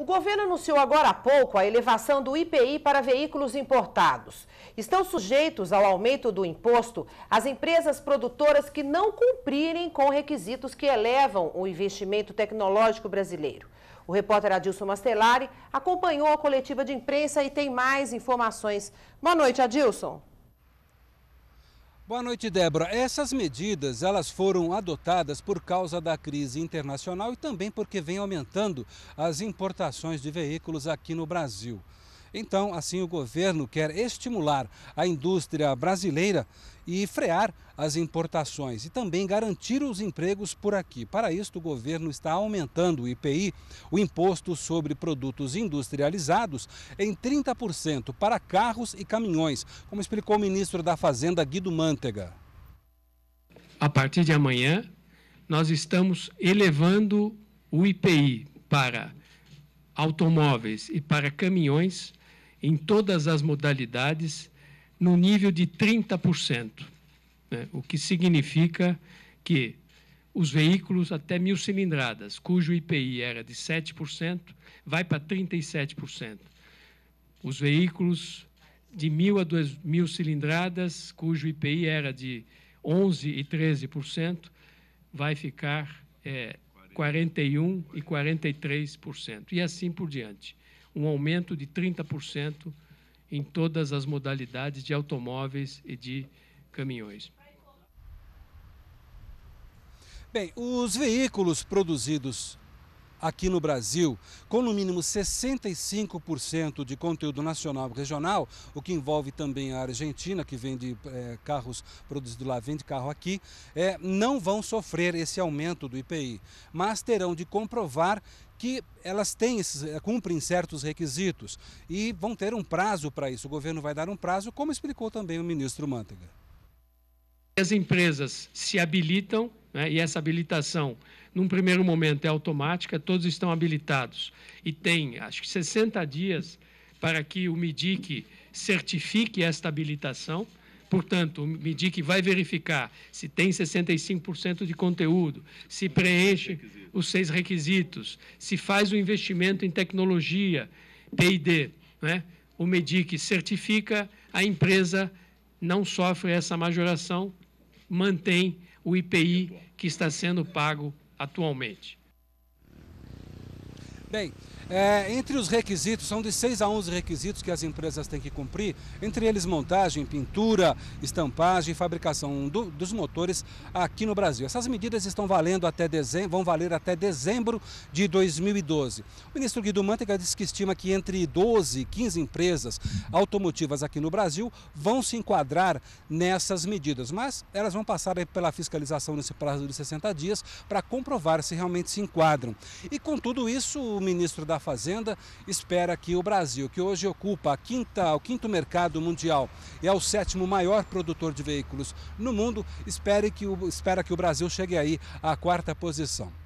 O governo anunciou agora há pouco a elevação do IPI para veículos importados. Estão sujeitos ao aumento do imposto as empresas produtoras que não cumprirem com requisitos que elevam o investimento tecnológico brasileiro. O repórter Adilson Mastelari acompanhou a coletiva de imprensa e tem mais informações. Boa noite, Adilson. Boa noite, Débora. Essas medidas elas foram adotadas por causa da crise internacional e também porque vem aumentando as importações de veículos aqui no Brasil. Então, assim, o governo quer estimular a indústria brasileira e frear as importações e também garantir os empregos por aqui. Para isso, o governo está aumentando o IPI, o imposto sobre produtos industrializados, em 30% para carros e caminhões, como explicou o ministro da Fazenda Guido Mantega. A partir de amanhã, nós estamos elevando o IPI para automóveis e para caminhões em todas as modalidades no nível de 30%, né? o que significa que os veículos até mil cilindradas, cujo IPI era de 7%, vai para 37%. Os veículos de mil a duas mil cilindradas, cujo IPI era de 11% e 13%, vai ficar é, eh, 41% e 43%, e assim por diante um aumento de 30% em todas as modalidades de automóveis e de caminhões. Bem, os veículos produzidos aqui no Brasil, com no mínimo 65% de conteúdo nacional e regional, o que envolve também a Argentina, que vende é, carros produzidos lá, vende carro aqui, é, não vão sofrer esse aumento do IPI, mas terão de comprovar que elas têm, eh, cumprem certos requisitos e vão ter um prazo para isso. O governo vai dar um prazo, como explicou também o ministro Mantega. As empresas se habilitam né? E essa habilitação, num primeiro momento, é automática, todos estão habilitados. E tem, acho que, 60 dias para que o Medic certifique esta habilitação. Portanto, o Medic vai verificar se tem 65% de conteúdo, se preenche os seis requisitos, se faz o investimento em tecnologia, PD. Né? O Medic certifica, a empresa não sofre essa majoração, mantém o IPI é que está sendo pago atualmente. Bem, é, entre os requisitos, são de 6 a 11 requisitos que as empresas têm que cumprir, entre eles montagem, pintura, estampagem e fabricação do, dos motores aqui no Brasil. Essas medidas estão valendo até dezembro, vão valer até dezembro de 2012. O ministro Guido Mantega disse que estima que entre 12 e 15 empresas automotivas aqui no Brasil vão se enquadrar nessas medidas, mas elas vão passar pela fiscalização nesse prazo de 60 dias para comprovar se realmente se enquadram. E com tudo isso, o ministro da Fazenda espera que o Brasil, que hoje ocupa a quinta, o quinto mercado mundial e é o sétimo maior produtor de veículos no mundo, espere que o, espera que o Brasil chegue aí à quarta posição.